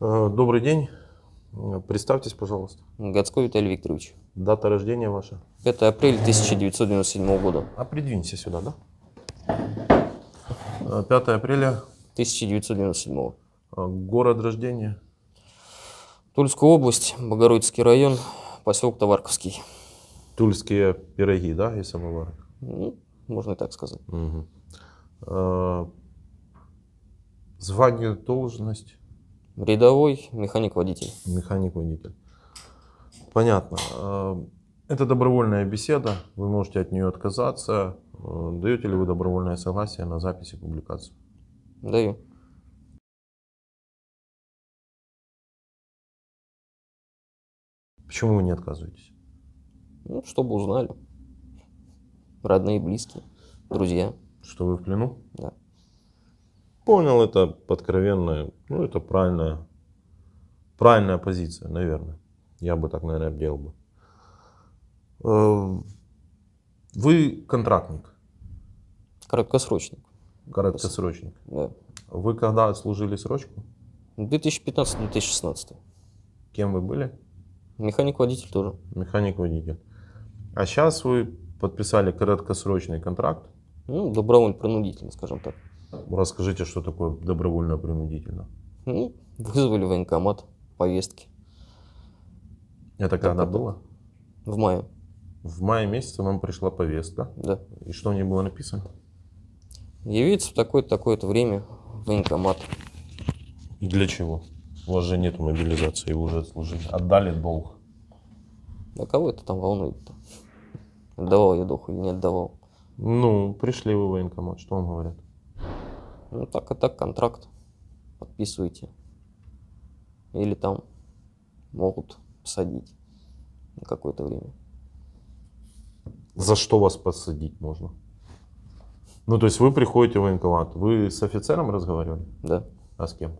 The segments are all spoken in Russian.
Э, добрый день. Э, представьтесь, пожалуйста. Годской Виталий Викторович. Дата рождения ваша? 5 апреля 1997 года. А придвинься сюда, да? 5 э, апреля 1997. Город рождения? Тульская область, Богородицкий район, поселок Товарковский. Тульские пироги, да, и самовары? Ну, можно и так сказать. Угу. Звание, должность? Рядовой механик-водитель. Механик-водитель. Понятно. Э, это добровольная беседа, вы можете от нее отказаться. Э, даете ли вы добровольное согласие на запись и публикацию? Даю. Почему вы не отказываетесь? Ну, чтобы узнали. Родные, близкие, друзья. Что вы в плену? Да понял это откровенно, ну это правильная, правильная позиция, наверное. Я бы так, наверное, делал бы. Э, вы контрактник? Короткосрочник. Короткосрочник. Да. Вы когда служили срочку? 2015-2016. Кем вы были? Механик-водитель тоже. Механик-водитель. А сейчас вы подписали короткосрочный контракт? Ну, добровольно, принудительно, скажем так. Расскажите, что такое добровольно принудительно. Ну, вызвали военкомат, повестки. Это когда так, было? В мае. В мае месяце вам пришла повестка. Да. И что в ней было написано? Явиться в такое-то такое время в военкомат. И для чего? У вас же нет мобилизации, вы уже отслужили. Отдали долг. А кого это там волнует-то? Отдавал я долг или не отдавал? Ну, пришли вы в военкомат, что вам говорят? Ну так, и так контракт подписывайте. Или там могут посадить на какое-то время. За что вас посадить можно? Ну, то есть вы приходите в военкомат. Вы с офицером разговаривали? Да. А с кем?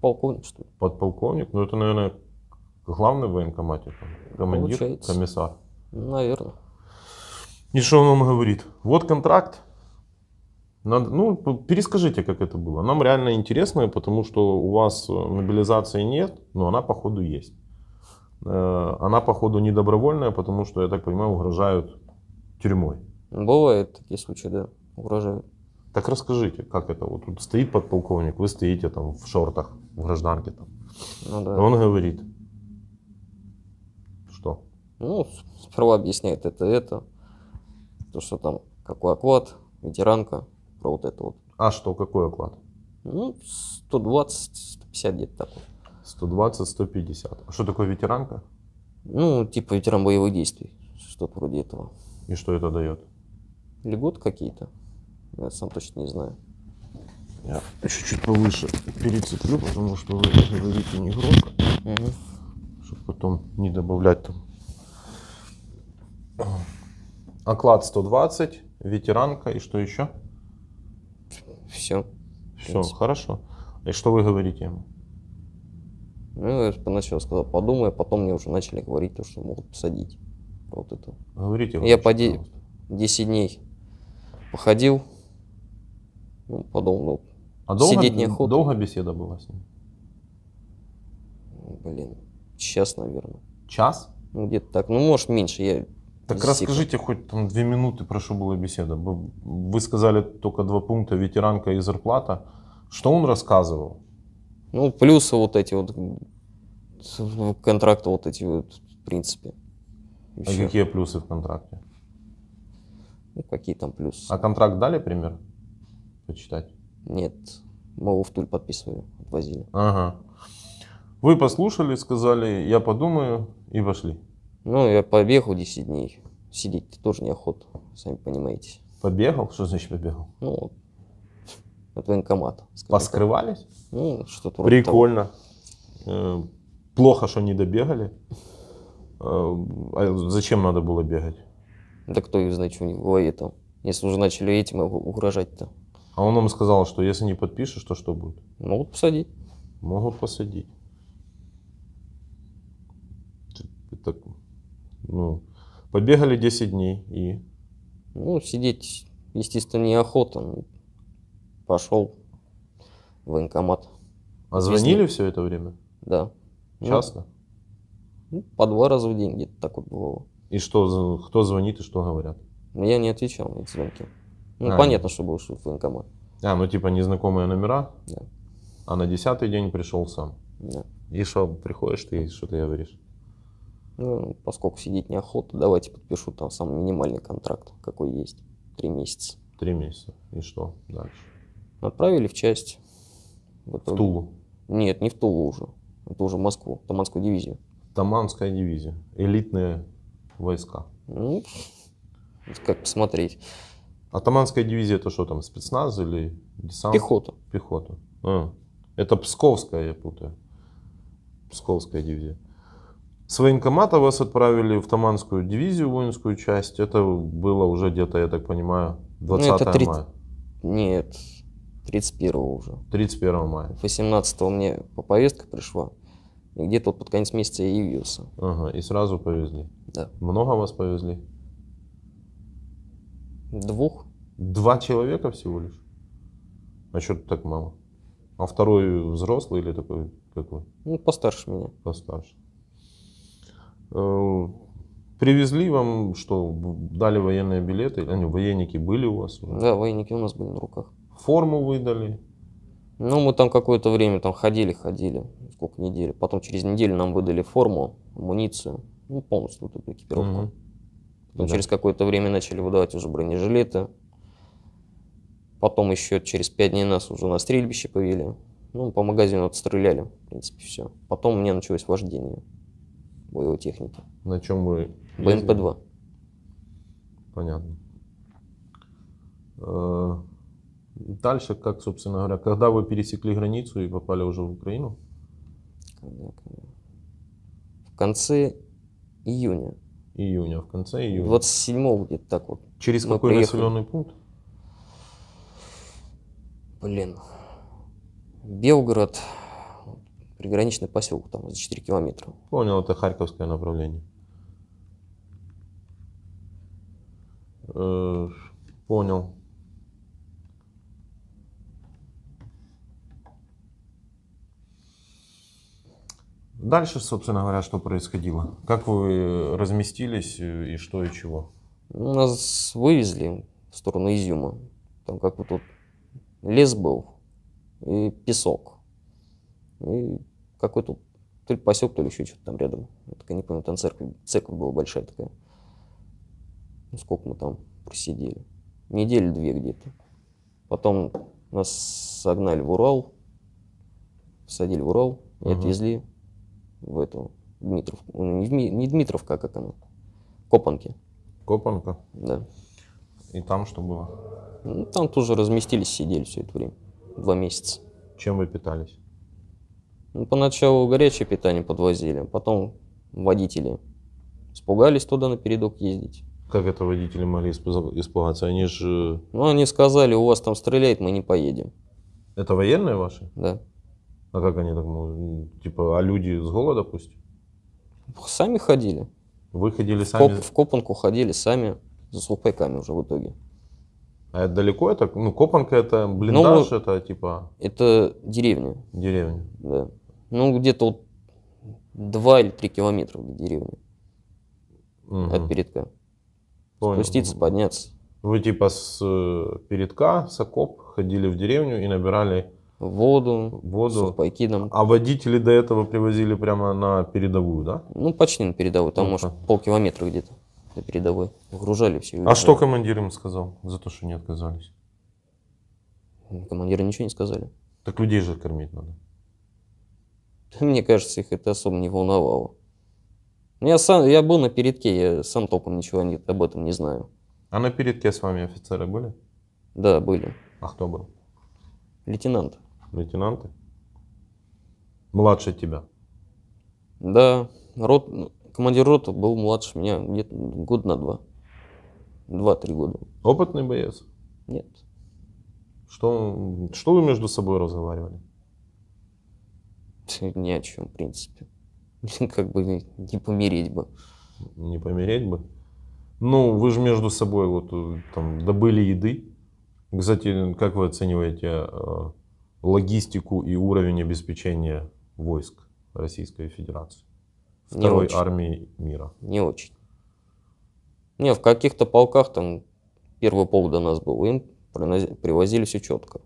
Подполковник, что ли? Подполковник? Ну, это, наверное, главный в военкомате. Там, командир, Получается. комиссар. Наверное. И что он вам говорит? Вот контракт, надо, ну, перескажите, как это было. Нам реально интересно, потому что у вас э, мобилизации нет, но она, походу, есть. Э, она, походу, не добровольная, потому что, я так понимаю, угрожают тюрьмой. Бывают такие случаи, да, угрожают. Так расскажите, как это? Вот тут стоит подполковник, вы стоите там в шортах, в гражданке там. Ну, да. он говорит, что? Ну, сперва объясняет это, это, то, что там какой оклад, ветеранка, про вот это вот. А что, какой оклад? Ну, 120-150 где-то такой. 120-150. А что такое ветеранка? Ну, типа ветеран боевых действий, что-то вроде этого. И что это дает? Льгот какие-то. Я сам точно не знаю. Я еще чуть повыше перецеплю, потому что вы говорите не громко. Угу. Чтобы потом не добавлять там. Оклад 120, ветеранка и что еще? Все. Все, хорошо. И что вы говорите ему? Ну, я поначалу сказал, подумай, а потом мне уже начали говорить то, что могут посадить. Вот это. Говорите. Я по де- 10 дней походил, ну, подумал, ну, а долго, сидеть неохота. долго беседа была с ним? Блин, час, наверное. Час? Ну, где-то так. Ну, может, меньше. Я так расскажите хоть там две минуты, прошу, была беседа. Вы сказали только два пункта, ветеранка и зарплата. Что он рассказывал? Ну, плюсы вот эти вот, контракты вот эти вот, в принципе. Еще. А какие плюсы в контракте? Ну, какие там плюсы? А контракт дали пример? Почитать? Нет. Мы его в Туль подписывали, отвозили. Ага. Вы послушали, сказали, я подумаю, и пошли. Ну, я побегу 10 дней сидеть тоже неохота, сами понимаете. Побегал? Что значит побегал? Ну, вот. От военкомата. Поскрывались? Так. Ну, что-то Прикольно. Вот э, Плохо, что не добегали. Э, а зачем надо было бегать? Да кто их знает, что у них в там. Если уже начали этим угрожать-то. А он нам сказал, что если не подпишешь, то что будет? Могут посадить. Могут посадить. Это, ну, Побегали 10 дней и... Ну, сидеть, естественно, неохота. Ну, пошел в военкомат. А звонили все это время? Да. Ну, Часто? Ну, по два раза в день где-то так вот бывало. И что, кто звонит и что говорят? Ну, я не отвечал на эти звонки. Ну, а, понятно, нет. что был в военкомат. А, ну типа незнакомые номера? Да. А на десятый день пришел сам? Да. И что, приходишь ты и что ты говоришь? Ну, поскольку сидеть неохота, давайте подпишу там самый минимальный контракт, какой есть. Три месяца. Три месяца. И что дальше? Отправили в часть. В, итоге. в Тулу? Нет, не в Тулу уже. Это уже в Москву, Таманскую дивизию. Таманская дивизия. Элитные войска. Ну, как посмотреть. А Таманская дивизия это что там, спецназ или десант? Пехота. Пехота. А, это Псковская, я путаю. Псковская дивизия. С военкомата вас отправили в Таманскую дивизию, воинскую часть. Это было уже где-то, я так понимаю, 20 ну, 30... мая. Нет, 31 уже. 31 мая. 18 мне по повестка пришла. И где-то вот под конец месяца я явился. Ага, и сразу повезли? Да. Много вас повезли? Двух. Два человека всего лишь? А что то так мало? А второй взрослый или такой какой? Ну, постарше меня. Постарше. Э, привезли вам что? Дали военные билеты? Они, военники были у вас? Да, военники у нас были на руках. Форму выдали? Ну, мы там какое-то время там ходили, ходили, сколько недель. Потом через неделю нам выдали форму, амуницию, ну, полностью вот эту экипировку. Угу. Потом да. через какое-то время начали выдавать уже бронежилеты. Потом еще через пять дней нас уже на стрельбище повели. Ну, по магазину отстреляли, в принципе, все. Потом у меня началось вождение боевой техники. На чем вы? БМП-2. Понятно. Э, дальше, как, собственно говоря, когда вы пересекли границу и попали уже в Украину? В конце июня. Июня, в конце июня. 27 где-то так вот. Через Мы какой приехали. населенный пункт? Блин. Белгород, приграничный поселок там за 4 километра. Понял, это Харьковское направление. Э, понял. Дальше, собственно говоря, что происходило? Как вы разместились э, и что и чего? Ну, нас вывезли в сторону Изюма. Там как вот тут лес был и песок. И какой-то то ли посек, то ли еще что-то там рядом. Я так не помню, там церковь, церковь была большая такая. Ну, сколько мы там просидели? Недели две где-то. Потом нас согнали в Урал, садили в Урал и угу. отвезли в эту Дмитровку. Ну, не, не Дмитровка, а как она? Копанки. Копанка? Да. И там что было? Ну, там тоже разместились, сидели все это время. Два месяца. Чем вы питались? Ну Поначалу горячее питание подвозили, потом водители испугались туда на передок ездить. Как это водители могли испугаться? Они же... Ну, они сказали, у вас там стреляет, мы не поедем. Это военные ваши? Да. А как они так Типа, а люди с голода пусть? Сами ходили. Вы ходили в сами? Коп, в Копанку ходили сами, за сухпайками уже в итоге. А это далеко это? Ну, Копанка это блиндаж, ну, это типа... Это деревня. Деревня. Да. Ну, где-то вот 2 или 3 километра до деревни. Угу. От передка. Понял. Спуститься, подняться. Вы типа с э, передка, с окоп ходили в деревню и набирали воду, воду. С Там. А водители до этого привозили прямо на передовую, да? Ну, почти на передовую, там, может, полкилометра где-то до передовой. Гружали все. А что командир им сказал за то, что не отказались? Командиры ничего не сказали. Так людей же кормить надо. Мне кажется, их это особо не волновало. Ну, я, сам, я был на передке, я сам толком ничего нет об этом не знаю. А на передке с вами офицеры были? Да, были. А кто был? Лейтенант. Лейтенанты? Младше тебя? Да, рот, командир рота был младше меня где-то год на два. Два-три года. Опытный боец? Нет. Что, что вы между собой разговаривали? ни о чем, в принципе. Как бы не помереть бы. Не помереть бы. Ну, вы же между собой вот э, там добыли еды. Кстати, как вы оцениваете э, логистику и уровень обеспечения войск Российской Федерации? Второй армии мира. Не очень. Не, в каких-то полках там первый полк до нас был, им привозили все четко.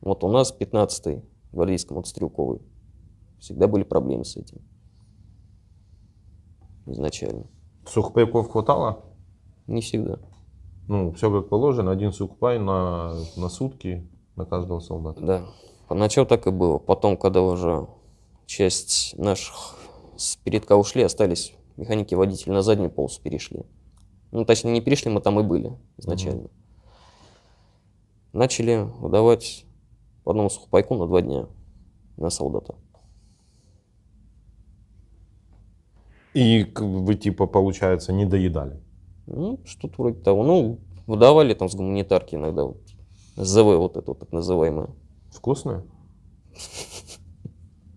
Вот у нас 15-й гвардейский мотострелковый. Всегда были проблемы с этим. Изначально. Сухпайков хватало? Не всегда. Ну, все как положено, один сухпай на, на сутки на каждого солдата. Да. Поначалу так и было. Потом, когда уже часть наших перед кого ушли, остались механики, водители на задний полосу перешли. Ну, точнее, не перешли, мы там и были изначально. Угу. Начали выдавать по одному сухопайку на два дня на солдата. И вы типа, получается, не доедали? Ну, что-то вроде того. Ну, выдавали там с гуманитарки иногда. Вот. ЗВ вот это вот так называемое. Вкусное?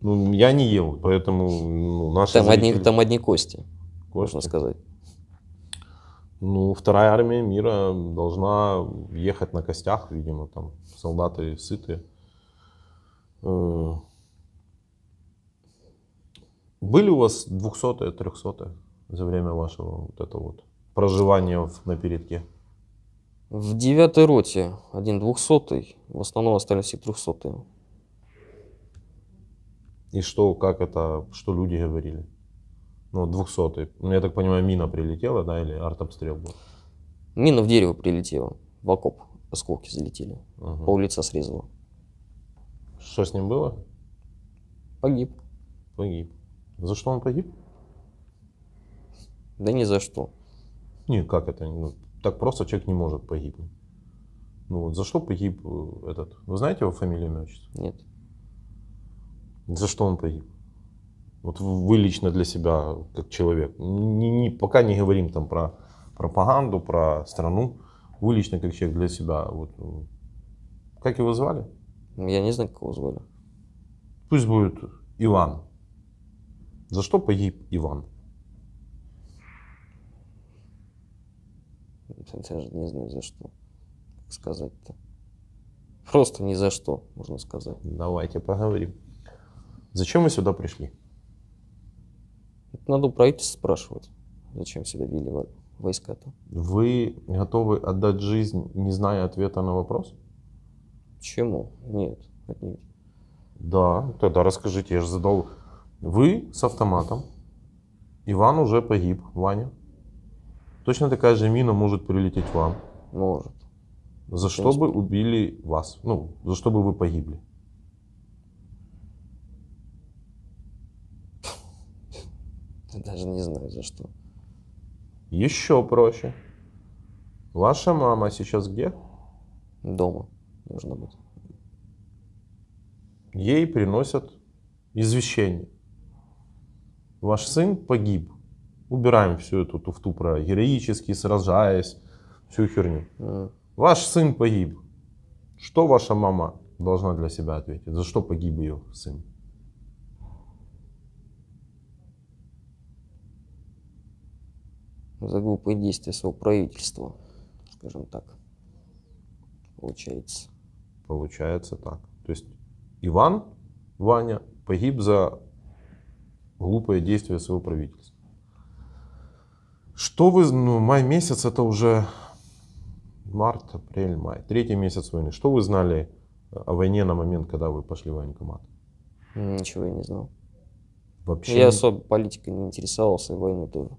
Ну, я не ел, поэтому ну, наши там, зрители... одни, там одни кости, кости, можно сказать. Ну, вторая армия мира должна ехать на костях, видимо, там солдаты сытые. Э, были у вас 200-е, 300 за время вашего вот этого вот проживания в, на передке? В девятой роте один двухсотый, в основном остались и трехсотые. И что, как это, что люди говорили? Ну, двухсотый. Ну, я так понимаю, мина прилетела, да, или артобстрел был? Мина в дерево прилетела, в окоп. Осколки залетели, угу. пол лица срезала. Что с ним было? Погиб. Погиб. За что он погиб? Да ни за что. Не, как это? Ну, так просто человек не может погибнуть. Ну вот, за что погиб э, этот? Вы знаете его фамилию, имя, отчество? Нет. За что он погиб? Вот вы лично для себя, как человек, не, не, пока не говорим там про пропаганду, про страну, вы лично как человек для себя, вот, э, как его звали? Я не знаю, как его звали. Пусть будет Иван. За что погиб Иван? Я же не знаю, за что сказать-то. Просто ни за что, можно сказать. Давайте поговорим. Зачем вы сюда пришли? Это надо у правительства спрашивать, зачем сюда вели войска-то. Вы готовы отдать жизнь, не зная ответа на вопрос? Чему? Нет, отнюдь. Да, тогда расскажите, я же задал вы с автоматом. Иван уже погиб, Ваня. Точно такая же мина может прилететь вам. Может. За что бы убили вас? Ну, за что бы вы погибли? Даже не знаю, за что. Еще проще. Ваша мама сейчас где? Дома, должна быть. Ей приносят извещение ваш сын погиб. Убираем всю эту туфту про героически, сражаясь, всю херню. Э. Ваш сын погиб. Что ваша мама должна для себя ответить? За что погиб ее сын? За глупые действия своего правительства, скажем так. Получается. Получается так. То есть Иван, Ваня, погиб за глупое действие своего правительства. Что вы, ну, май месяц, это уже март, апрель, май, третий месяц войны. Что вы знали о войне на момент, когда вы пошли в военкомат? Ничего я не знал. Вообще? Я особо политикой не интересовался, и войной тоже.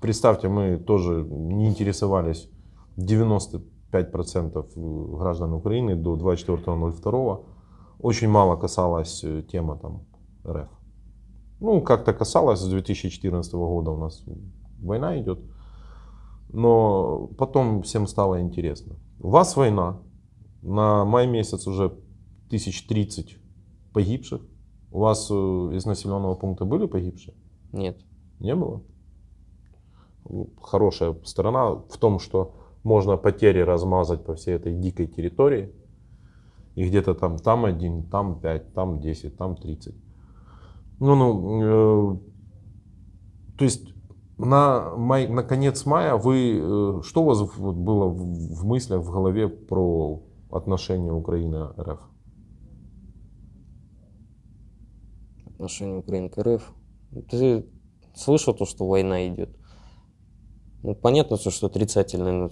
Представьте, мы тоже не интересовались 95% э, граждан Украины до 24.02. Очень мало касалась э, тема там РФ. Ну, как-то касалось с 2014 года у нас война идет. Но потом всем стало интересно. У вас война. На май месяц уже 1030 погибших. У вас э, из населенного пункта были погибшие? Нет. Не было? Хорошая сторона в том, что можно потери размазать по всей этой дикой территории. И где-то там, там один, там пять, там десять, там тридцать. Ну, ну, э, то есть на, май, на конец мая вы, э, что у вас было в мыслях, в голове про отношения Украины-РФ? Отношения Украины к РФ? Ну, ты слышал то, что война идет? Ну, понятно, что отрицательные ну,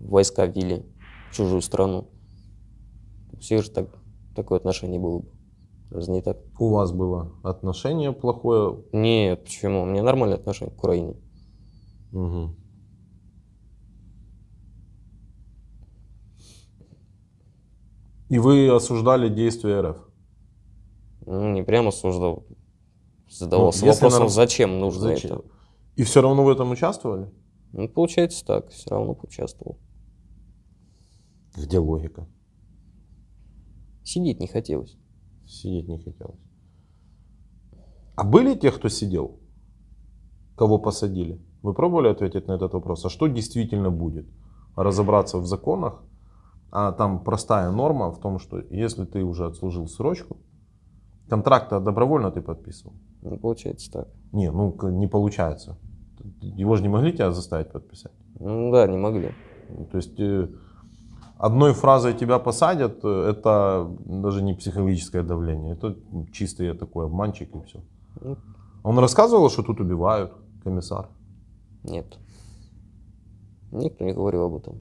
войска ввели в чужую страну. Все же так, такое отношение было бы не так. У вас было отношение плохое? Нет, почему? У меня нормальное отношение к Украине. Угу. И вы осуждали действия РФ? Ну, не прямо осуждал. Задавался ну, вопросом, народ... зачем нужно зачем? это. И все равно в этом участвовали? Ну, получается так, все равно поучаствовал. Где логика? Сидеть не хотелось. Сидеть не хотелось. А были те, кто сидел? Кого посадили? Вы пробовали ответить на этот вопрос? А что действительно будет? Разобраться в законах. А там простая норма в том, что если ты уже отслужил срочку, контракт добровольно ты подписывал. Ну, получается так. Не, ну не получается. Его же не могли тебя заставить подписать. Ну да, не могли. Ну, то есть э, одной фразой тебя посадят, это даже не психологическое давление, это чистый такой обманчик и все. А он рассказывал, что тут убивают комиссар? Нет. Никто не говорил об этом.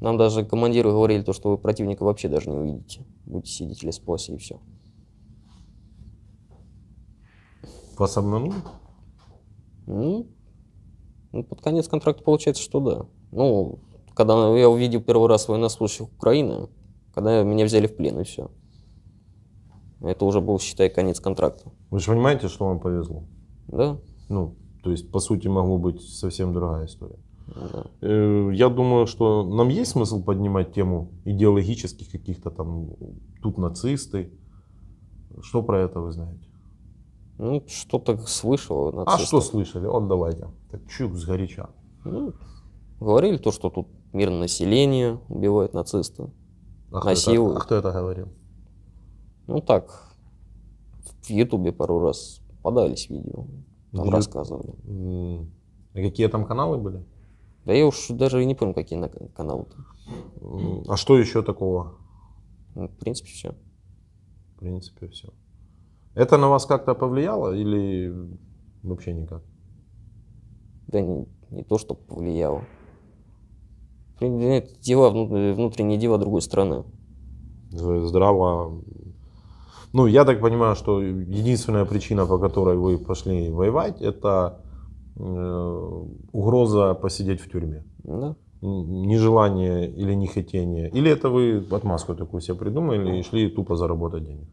Нам даже командиры говорили, то, что вы противника вообще даже не увидите. Будете сидеть или спаси и все. Вас обманули? Ну, ну, под конец контракта получается, что да. Ну, когда я увидел первый раз военнослужащих Украины, когда меня взяли в плен и все. Это уже был, считай, конец контракта. Вы же понимаете, что вам повезло? Да. Ну, то есть, по сути, могло быть совсем другая история. Да. Э, я думаю, что нам есть смысл поднимать тему идеологических каких-то там, тут нацисты. Что про это вы знаете? Ну, что-то слышал. Нацистов. А что слышали? Вот давайте. Так чук сгоряча. Ну, Говорили то, что тут мирное население убивает нацисты, а Кто это, а кто это говорил? Ну так, в Ютубе пару раз попадались видео, там Были... рассказывали. А какие там каналы были? Да я уж даже и не помню, какие каналы-то. А что еще такого? Ну, в принципе, все. В принципе, все. Это на вас как-то повлияло или вообще никак? Да не, не то, что повлияло. Применяет ну, дела, внутренние дела другой страны. Здраво. Ну, я так понимаю, что единственная причина, по которой вы пошли воевать, это э, угроза посидеть в тюрьме. Да. Нежелание или нехотение. Или это вы отмазку такую себе придумали и шли тупо заработать денег?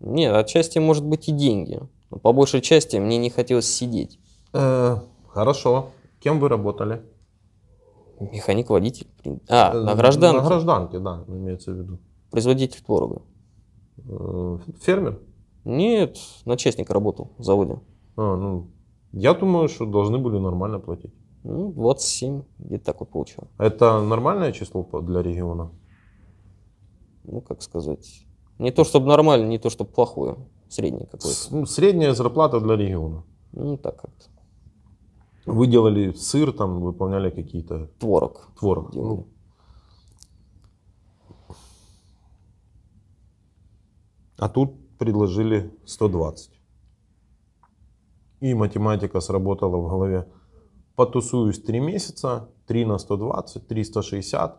Нет, отчасти может быть и деньги. Но по большей части мне не хотелось сидеть. Э, хорошо. Кем вы работали? Механик-водитель. А, э, на гражданке. На гражданке, да, имеется в виду. Производитель творога. Э, фермер? Нет, на частника работал в заводе. А, ну, я думаю, что должны были нормально платить. Ну, 27, где-то так вот получил. Это нормальное число для региона? Ну, как сказать. Не то, чтобы нормально, не то, чтобы плохое. Среднее какое-то. средняя зарплата для региона. Ну, так как-то. Вы делали сыр, там выполняли какие-то... Творог. Творог. Делали. Ну. А тут предложили 120. И математика сработала в голове. Потусуюсь 3 месяца, 3 на 120, 360.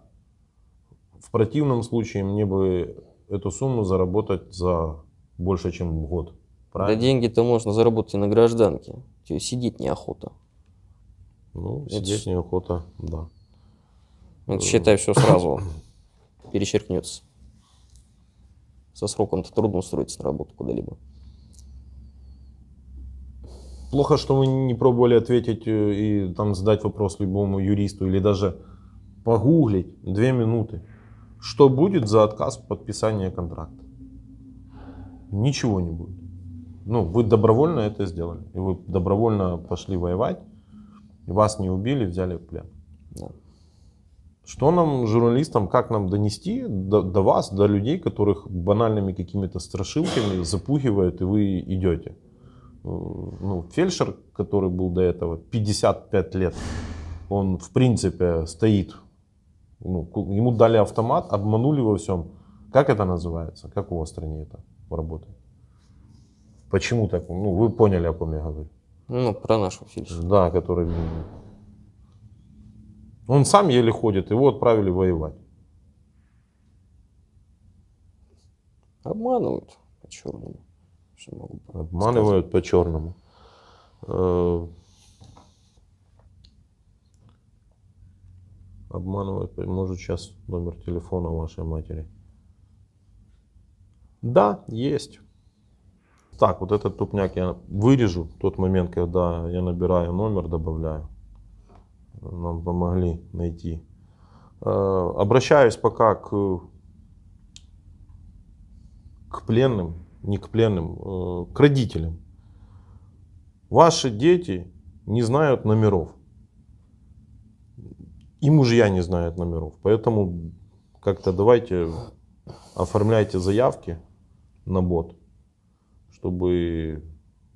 В противном случае мне бы эту сумму заработать за больше, чем год. Правильно? Да деньги-то можно заработать и на гражданке. Тебе сидеть неохота. Ну, ну, это... здесь не охота, да. Это, считай, все сразу перечеркнется. Со сроком-то трудно устроиться на работу куда-либо. Плохо, что мы не пробовали ответить э, и там задать вопрос любому юристу или даже погуглить две минуты. Что будет за отказ подписания контракта? Ничего не будет. Ну, вы добровольно это сделали. И вы добровольно пошли воевать. Вас не убили, взяли в плен. Что нам, журналистам, как нам донести до, до вас, до людей, которых банальными какими-то страшилками запугивают, и вы идете? Э, ну, фельдшер, который был до этого 55 лет, он в принципе стоит. Ну, ему дали автомат, обманули во всем. Как это называется? Как у вас в стране это работает? Почему так? Ну, вы поняли, о ком я говорю. Ну, ну, про нашего Филиса. Да, который... Он сам еле ходит, его отправили воевать. Обманывают по-черному. Обманывают по-черному. Э, обманывают. Может, сейчас номер телефона вашей матери. Да, есть. Так, вот этот тупняк я вырежу, тот момент, когда я набираю номер, добавляю. Нам помогли найти. Э, обращаюсь пока к, к пленным, не к пленным, э, к родителям. Ваши дети не знают номеров. И мужья не знают номеров. Поэтому как-то давайте оформляйте заявки на бот чтобы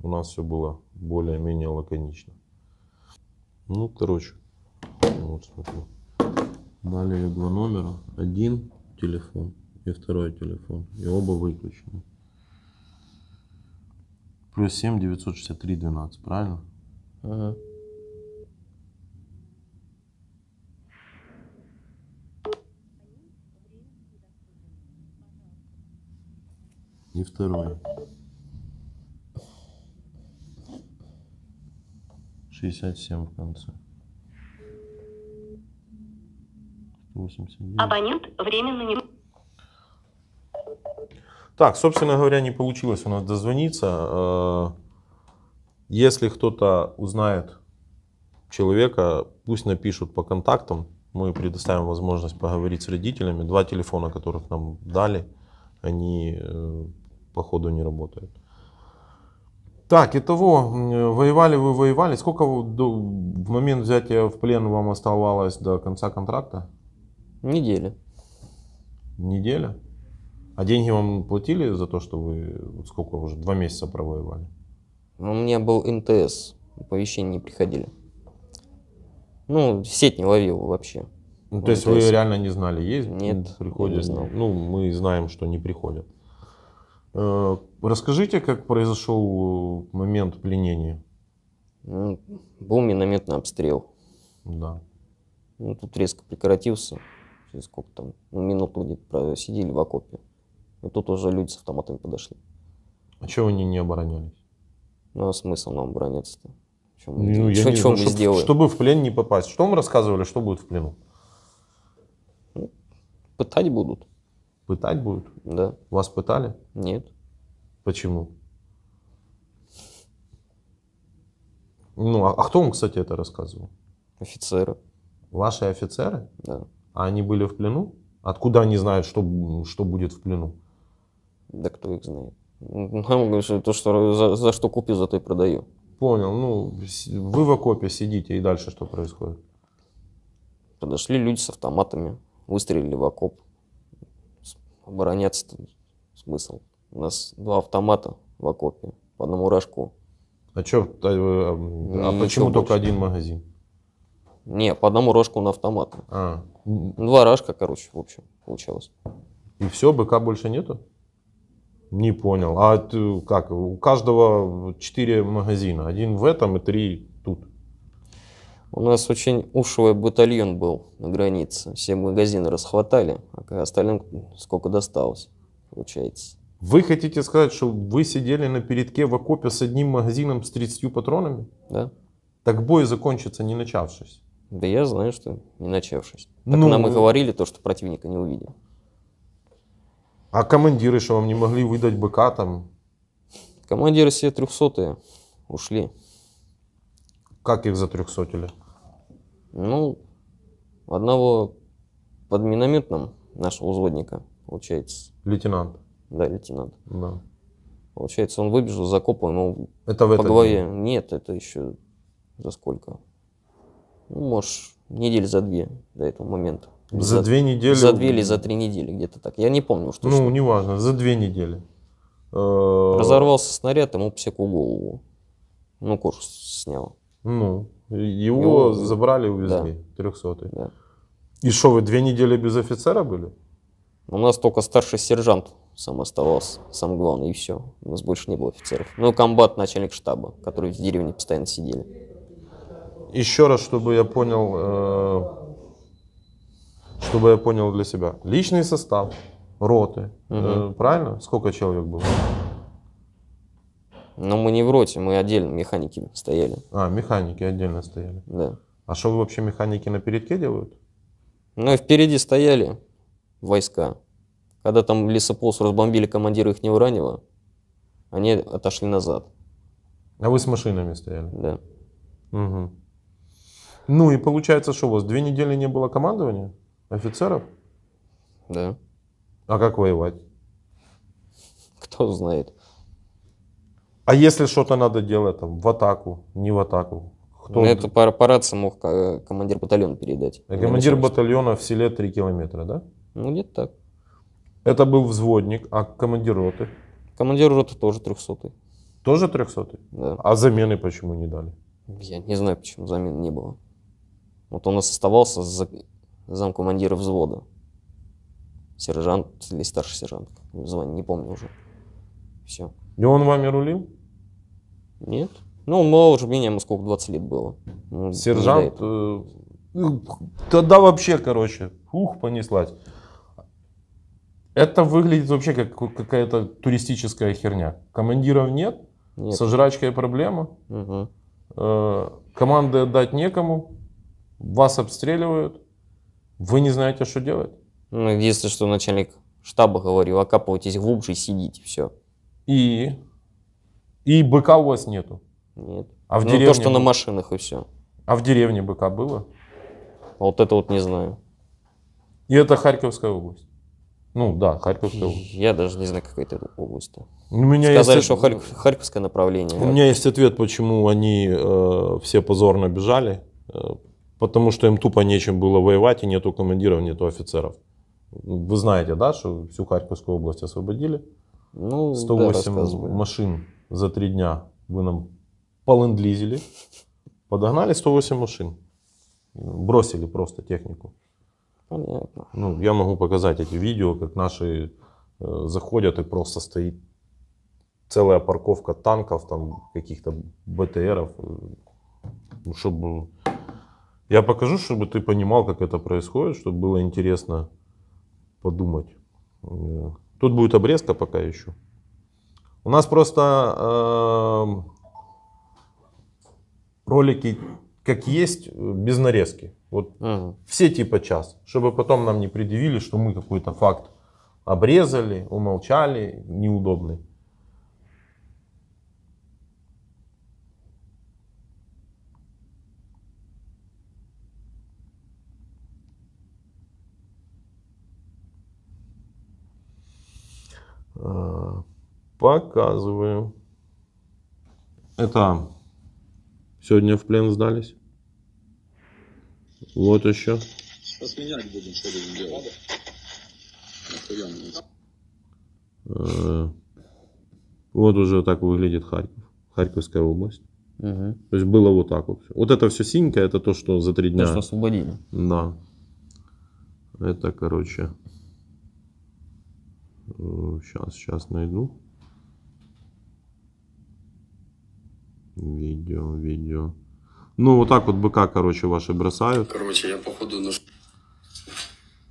у нас все было более-менее лаконично. Ну, короче, вот смотрю. Далее два номера. Один телефон и второй телефон. И оба выключены. Плюс 7, 963, 12, правильно? Ага. И второй. 67 в конце. 189. Абонент временно не... Так, собственно говоря, не получилось у нас дозвониться. Э, если кто-то узнает человека, пусть напишут по контактам. Мы предоставим возможность поговорить с родителями. Два телефона, которых нам дали, они э, по ходу не работают. Так, итого, воевали вы, воевали. Сколько в момент взятия в плен вам оставалось до конца контракта? Неделя. Неделя? А деньги вам платили за то, что вы сколько уже, два месяца провоевали? Ну, у меня был НТС, оповещения не приходили. Ну, сеть не ловил вообще. Ну, то есть вы реально не знали, есть? Нет. Приходят? Не знал. Ну, мы знаем, что не приходят. Э, Расскажите, как произошел э, момент пленения. Ну, был минометный обстрел. Да. Ну, тут резко прекратился. Через сколько там? Ну, минуту где-то сидели в окопе. И тут уже люди с автоматами подошли. А чего они не оборонялись? Ну, а смысл нам обороняться-то? Чем, ну, я чем, мы чтобы, сделаем? Чтобы в плен не попасть. Что мы рассказывали, что будет в плену? Ну, пытать будут. Пытать будут? Да. Вас пытали? Нет. Почему? Ну, а, а кто вам, кстати, это рассказывал? Офицеры. Ваши офицеры? Да. А они были в плену? Откуда они знают, что, что будет в плену? Да кто их знает? Нам говорят, что то, что за, за что купил, за то и продаю. Понял. Ну, вы в окопе сидите, и дальше что происходит? Подошли люди с автоматами, выстрелили в окоп. Обороняться смысл. У нас два автомата в окопе по одному рожку. А, чё, а, а, а почему больше. только один магазин? Не, по одному рожку на автомат. А. Два рожка, короче, в общем, получалось. И все, БК больше нету? Не понял. А ты, как, у каждого четыре магазина? Один в этом и три тут? У нас очень ушевый батальон был на границе. Все магазины расхватали, а остальным сколько досталось, получается. Вы хотите сказать, что вы сидели на передке в окопе с одним магазином с 30 патронами? Да. Так бой закончится, не начавшись. Да я знаю, что не начавшись. Так ну, нам и э, говорили то, что противника не увидим. А командиры, что вам не могли выдать быка там? Командиры все трехсотые ушли. Как их за затрехсотили? Ну, одного под минометным нашего узводника, получается. Лейтенант. Да, лейтенант. Да. Получается, он выбежал, закопал ему ну, это в по голове. День? Нет, это еще за сколько? Ну, может, недели за две до этого момента. За, за две недели? За две или за три недели, где-то так. Я не помню, что... Ну, что. неважно, за две недели. Э, Разорвался снаряд, ему псеку голову. Ну, курс снял. Ну, его, его... забрали и увезли, да. 300 да. И что, вы две недели без офицера были? У нас только старший сержант сам оставался, сам главный, и все. У нас больше не было офицеров. Ну, комбат, начальник штаба, который в деревне постоянно сидели. Еще раз, чтобы я понял, э, чтобы я понял для себя. Личный состав, роты, угу. э, правильно? Сколько человек было? Но ну, мы не в роте, мы отдельно механики стояли. А, механики отдельно стояли. Да. А что вы вообще механики на передке делают? Ну, впереди стояли войска. Когда там лесополос разбомбили командира их раненого, они отошли назад. А вы с машинами стояли? Да. Угу. Ну и получается, что у вас две недели не было командования офицеров? Да. А как воевать? Кто знает. А если что-то надо делать, там, в атаку, не в атаку? Кто ну, это по, по рации мог э, командир батальона передать. А командир батальона в селе 3 километра, да? Ну, где-то так. Это был взводник, а командир роты? Командир роты тоже 300 Тоже 300 Да. А замены почему не дали? Я не знаю, почему замен не было. Вот он у нас оставался за... замкомандира взвода. Сержант или старший сержант. Звание не помню уже. Все. И он вами рулил? Нет. Ну, он моложе меня, ему сколько, 20 лет было. Ну, сержант... Э, ну, тогда вообще, короче, ух, понеслась. Это выглядит вообще как какая-то туристическая херня. Командиров нет, нет. со жрачкой проблема, угу. команды отдать некому, вас обстреливают, вы не знаете, что делать. Ну, если что, начальник штаба говорил, окапывайтесь глубже, сидите, все. И? И быка у вас нету? Нет. А в ну, деревне то, что на машинах и все. А в деревне быка было? А вот это вот не знаю. И это Харьковская область. Ну да, Харьковская область. Я даже не знаю, какая это область. -то. Ну, у меня Сказали, есть... что Харьков, Харьковское направление. У меня есть ответ, почему они э, все позорно бежали. Э, потому что им тупо нечем было воевать, и нету командиров, нету офицеров. Вы знаете, да, что всю Харьковскую область освободили? Ну, 108 да, машин за три дня вы нам полындлизили. Подогнали 108 машин. Бросили просто технику. Понятно. Ну, я могу показать эти видео, как наши э, заходят и просто стоит целая парковка танков, там каких-то БТРов, э, чтобы я покажу, чтобы ты понимал, как это происходит, чтобы было интересно подумать. Э, тут будет обрезка пока еще. У нас просто э, ролики как есть, э, без нарезки. Вот угу. все типа час, чтобы потом нам не предъявили, что мы какой-то факт обрезали, умолчали, неудобный. А, показываю. Это Сегодня в плен сдались. Вот еще. Э, вот уже так выглядит Харьков. Харьковская область. Угу. То есть было вот так вот. Вот это все синенькое, это то, что за три дня. То, что освободили. Да. Это, короче. Сейчас, э, сейчас найду. Видео, видео. Ну, вот так вот быка, короче, ваши бросают. Короче, я походу на...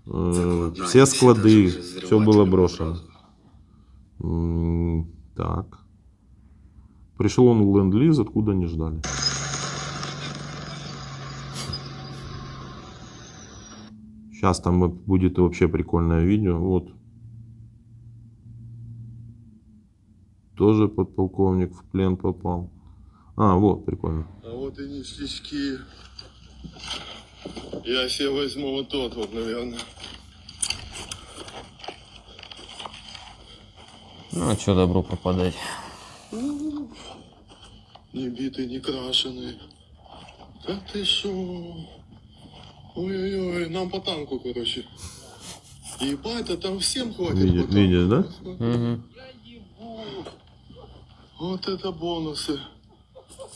Э, все склады, все было брошено. так. Пришел он в ленд-лиз, откуда не ждали. Сейчас там будет вообще прикольное видео. Вот. Тоже подполковник в плен попал. А, вот, прикольно. А вот и ништячки. Я себе возьму вот тот вот, наверное. Ну, а что добро пропадать? Ну, не битый, не крашеный. Да ты шо? Ой-ой-ой, нам по танку, короче. Ебать, а там всем хватит. Видишь, видишь да? Угу. Вот это бонусы.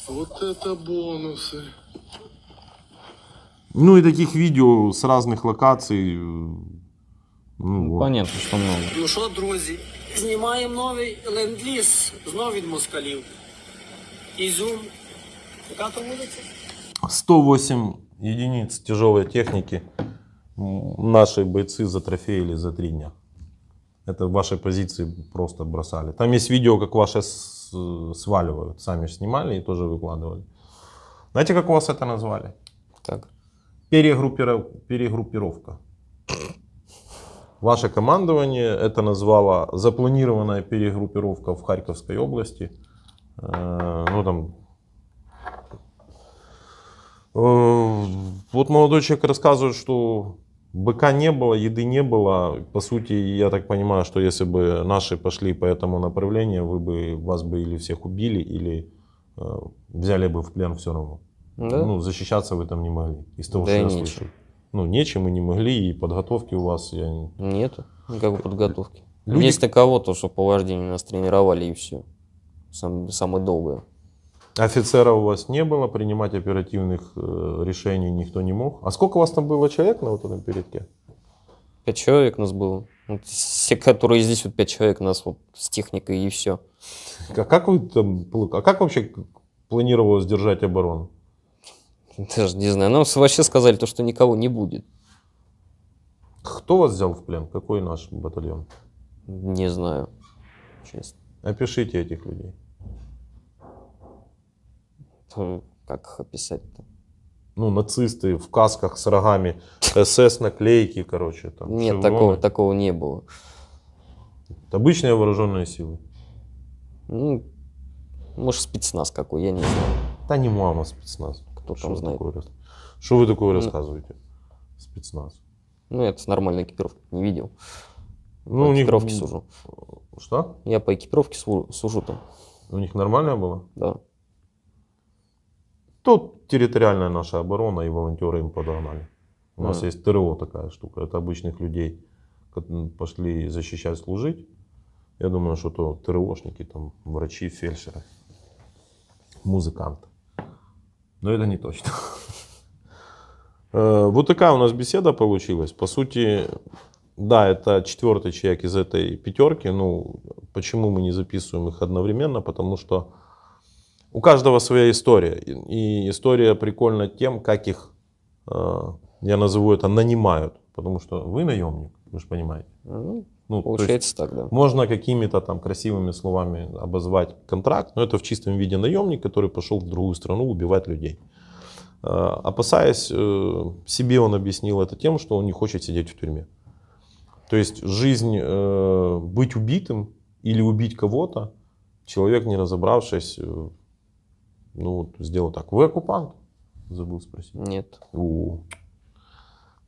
Вот это бонусы. Ну и таких видео с разных локаций. Э, ну, вот. Понятно, що много. Ну что, друзья, снимаем новый ленд-ліз знов від москалів. Ізюм. Яка то вулиця? 108 единиц тяжелой техники наши бойцы затрофеили за три дня. Это ваши позиции просто бросали. Там есть видео, как ваши Э, сваливают. Сами же снимали и тоже выкладывали. Знаете, как у вас это назвали? Так. Перегруппиров... Перегруппировка. Ваше командование это назвало запланированная перегруппировка в Харьковской области. Э, ну там э, вот молодой человек рассказывает, что Быка не было, еды не было. По сути, я так понимаю, что если бы наши пошли по этому направлению, вы бы вас бы или всех убили, или э, взяли бы в плен все равно. Да? Ну, защищаться вы там не могли. Из того, да что я нечем. слышал. Ну, нечем и не могли, и подготовки у вас я не... Нету никакой подготовки. Люди... Есть таково то, что по вождению нас тренировали и все. Сам, самое долгое. Офицеров у вас не было, принимать оперативных э, решений никто не мог. А сколько у вас там было человек на вот этом передке? Пять человек нас было. Вот все, которые здесь, вот пять человек нас вот с техникой и все. А как вы там, а как вообще планировалось держать оборону? Даже не знаю. Нам вообще сказали то, что никого не будет. Кто вас взял в плен? Какой наш батальон? Не знаю, честно. Опишите этих людей как описать-то? Ну, нацисты в касках с рогами, СС наклейки, короче. Там, Нет, такого, такого не было. Это обычные вооруженные силы. Ну, может, спецназ какой, я не знаю. Да не мама спецназ. Кто Что там знает? Такое? Что вы такое ну, Спецназ. Ну, это нормальная экипировка, не видел. Ну, по у экипировке них... сужу. Что? Я по экипировке сужу там. У них нормальная была? Да. Тут территориальная наша оборона и волонтеры им подогнали. У нас mm. есть ТРО такая штука. Это обычных людей пошли защищать, служить. Я думаю, что то ТРОшники, там, врачи, фельдшеры, музыканты. Но это не точно. Э, вот такая у нас беседа получилась. По сути, да, это четвертый человек из этой пятерки. Ну, почему мы не записываем их одновременно? Потому что у каждого своя история. И история прикольна тем, как их, э, я назову это, нанимают. Потому что вы наемник, вы же понимаете. Ну, ну, ну Получается так, да. Можно какими-то там красивыми словами обозвать контракт, но это в чистом виде наемник, который пошел в другую страну убивать людей. Э, опасаясь э, себе, он объяснил это тем, что он не хочет сидеть в тюрьме. То есть жизнь, быть убитым или убить кого-то, человек, не разобравшись, ну, вот сделал так. Вы оккупант? Забыл спросить. Нет. У -у.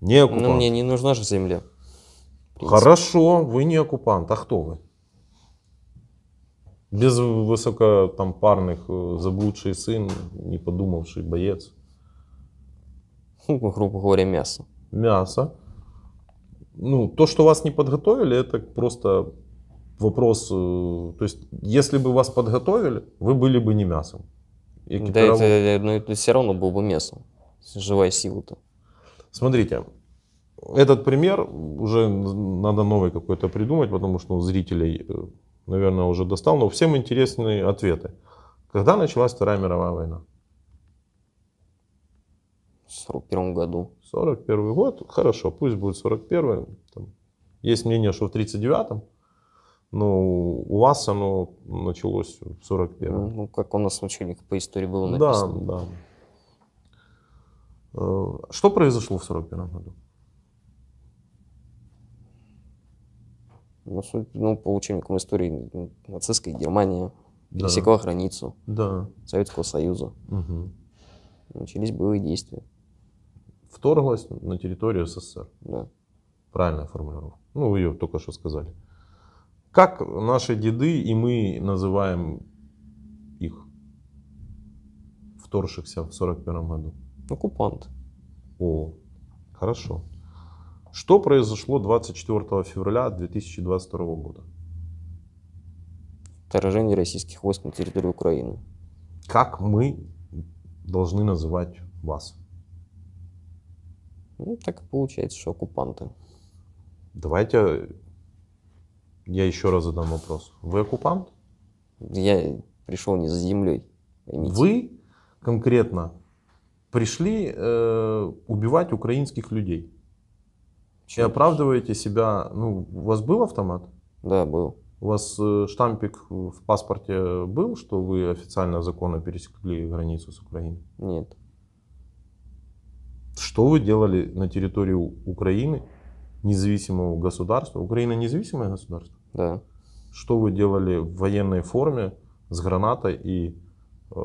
Не оккупант. Ну, мне не нужна же земля. Хорошо, вы не оккупант. А кто вы? Без высоко там парных, э, заблудший сын, не подумавший боец. Ну, грубо говоря, мясо. Мясо. Ну, то, что вас не подготовили, это просто вопрос. Э, то есть, если бы вас подготовили, вы были бы не мясом экипировал. Да это, э, ну, это все равно было бы местом. Живая сила-то. Смотрите, этот пример уже надо новый какой-то придумать, потому что у ну, зрителей, э, наверное, уже достал. Но всем интересные ответы. Когда началась Вторая мировая война? В 41 году. 41 год, хорошо, пусть будет 41 там. Есть мнение, что в 39-м. Ну, у вас оно началось в 41-м. Ну, ну, как у нас в учебниках по истории было написано. Да, да. Э, что произошло в 41-м году? Ну, суть, ну, по учебникам истории ну, нацистская Германия да. пересекла границу да. Советского Союза. Угу. Начались боевые действия. Вторглась на территорию СССР. Да. Правильная формулировка. Ну, вы ее только что сказали. Как наши деды и мы называем их, вторшихся в 41 году? Оккупант. О, хорошо. Что произошло 24 февраля 2022 года? Вторжение российских войск на территорию Украины. Как мы должны называть вас? Ну, так и получается, что оккупанты. Давайте я еще раз задам вопрос. Вы оккупант? Я пришел не за землей. Поймите. Вы конкретно пришли э, убивать украинских людей. Чем? И оправдываете себя. Ну, у вас был автомат? Да, был. У вас э, штампик в паспорте был, что вы официально законно пересекли границу с Украиной? Нет. Что вы делали на территории Украины, независимого государства? Украина независимое государство? Да. Что вы делали в военной форме с гранатой и э,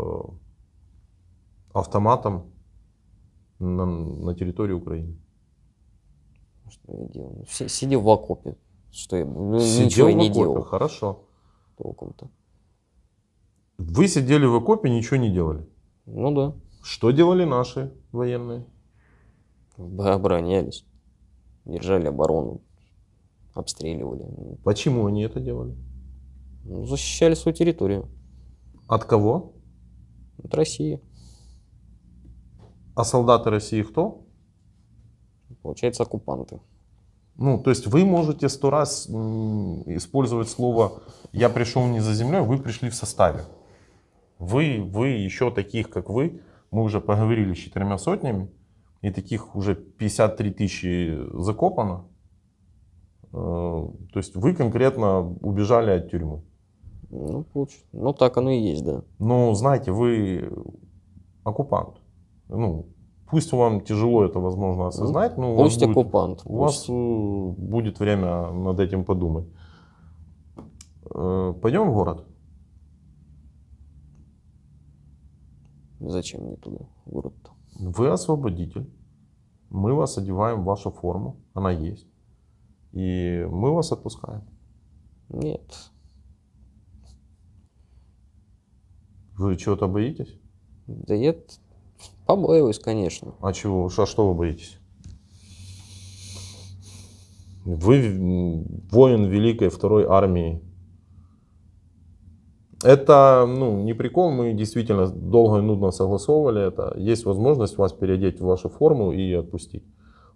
автоматом на, на территории Украины? Что я делал? Сидел в окопе. Что я ну, Сидел ничего я не делал. Хорошо. Толком-то. Вы сидели в окопе, ничего не делали? Ну да. Что делали наши военные? Оборонялись. Держали оборону обстреливали. Почему они это делали? Ну, защищали свою территорию. От кого? От России. А солдаты России кто? Получается, оккупанты. Ну, то есть вы можете сто раз использовать слово «я пришел не за землей», вы пришли в составе. Вы, вы еще таких, как вы, мы уже поговорили с четырьмя сотнями, и таких уже 53 тысячи закопано. Э, то есть вы конкретно убежали от тюрьмы? Ну, получ... ну так оно и есть, да. Ну, знаете, вы оккупант. Ну, пусть вам тяжело это, возможно, ну, осознать, ну, но пусть оккупант. У пусть. вас э, будет время над этим подумать. Э, пойдем в город? Зачем мне туда, город-то? Вы освободитель. Мы вас одеваем в вашу форму. Она есть. И мы вас отпускаем. Нет. Вы чего-то боитесь? Да нет, побоюсь, конечно. А чего? А что вы боитесь? Вы воин Великой Второй Армии. Это ну, не прикол, мы действительно долго и нудно согласовывали это. Есть возможность вас переодеть в вашу форму и отпустить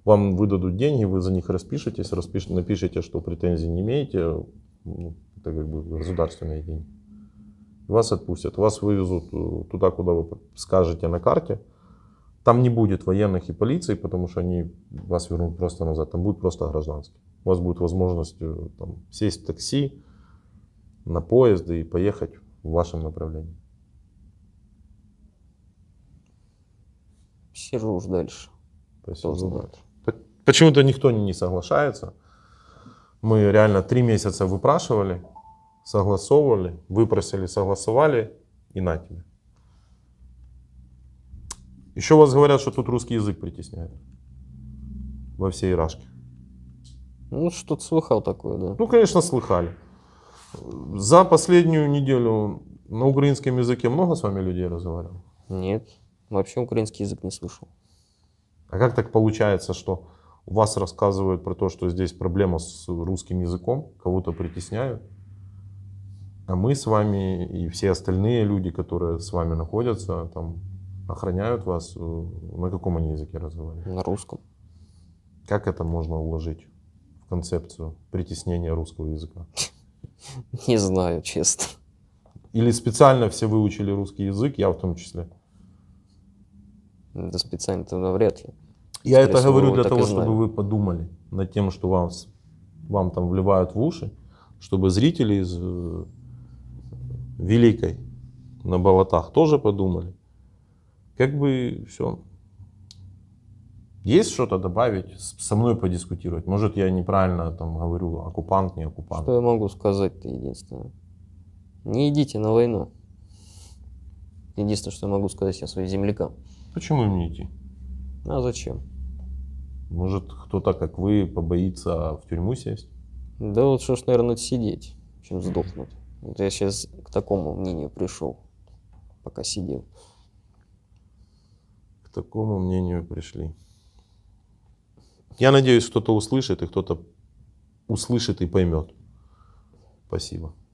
вам выдадут деньги, вы за них распишетесь, распиш... напишите, что претензий не имеете, ну, это как бы государственные деньги. Вас отпустят, вас вывезут э, туда, куда вы скажете на карте. Там не будет военных и полиции, потому что они вас вернут просто назад. Там будет просто гражданский. У вас будет возможность э, там, сесть в такси, на поезд и поехать в вашем направлении. Сижу уж дальше. Спасибо. Почему-то никто не соглашается. Мы реально три месяца выпрашивали, согласовывали, выпросили, согласовали и на тебе. Еще вас говорят, что тут русский язык притесняет во всей Ирашке. Ну, что-то слыхал такое, да. Ну, конечно, слыхали. За последнюю неделю на украинском языке много с вами людей разговаривал? Нет, вообще украинский язык не слышал. А как так получается, что у вас рассказывают про то, что здесь проблема с русским языком, кого-то притесняют. А мы с вами и все остальные люди, которые с вами находятся, там, охраняют вас. Э, на каком они языке разговаривают? На русском. Как это можно уложить в концепцию притеснения русского языка? Не знаю, честно. Или специально все выучили русский язык, я в том числе? Да специально-то вряд ли. Я это говорю для того, чтобы вы подумали над тем, что вам, вам там вливают в уши, чтобы зрители из э, Великой на болотах тоже подумали. Как бы все. Есть что-то добавить, со мной подискутировать? Может, я неправильно там говорю, оккупант, не оккупант? Что я могу сказать единственное? Не идите на войну. Единственное, что я могу сказать я своим землякам. Почему им не идти? А зачем? Может, кто-то, как вы, побоится в тюрьму сесть? Да лучше уж, наверное, сидеть, чем сдохнуть. Вот я сейчас к такому мнению пришел, пока сидел. К такому мнению пришли. Я надеюсь, кто-то услышит, и кто-то услышит и поймет. Спасибо.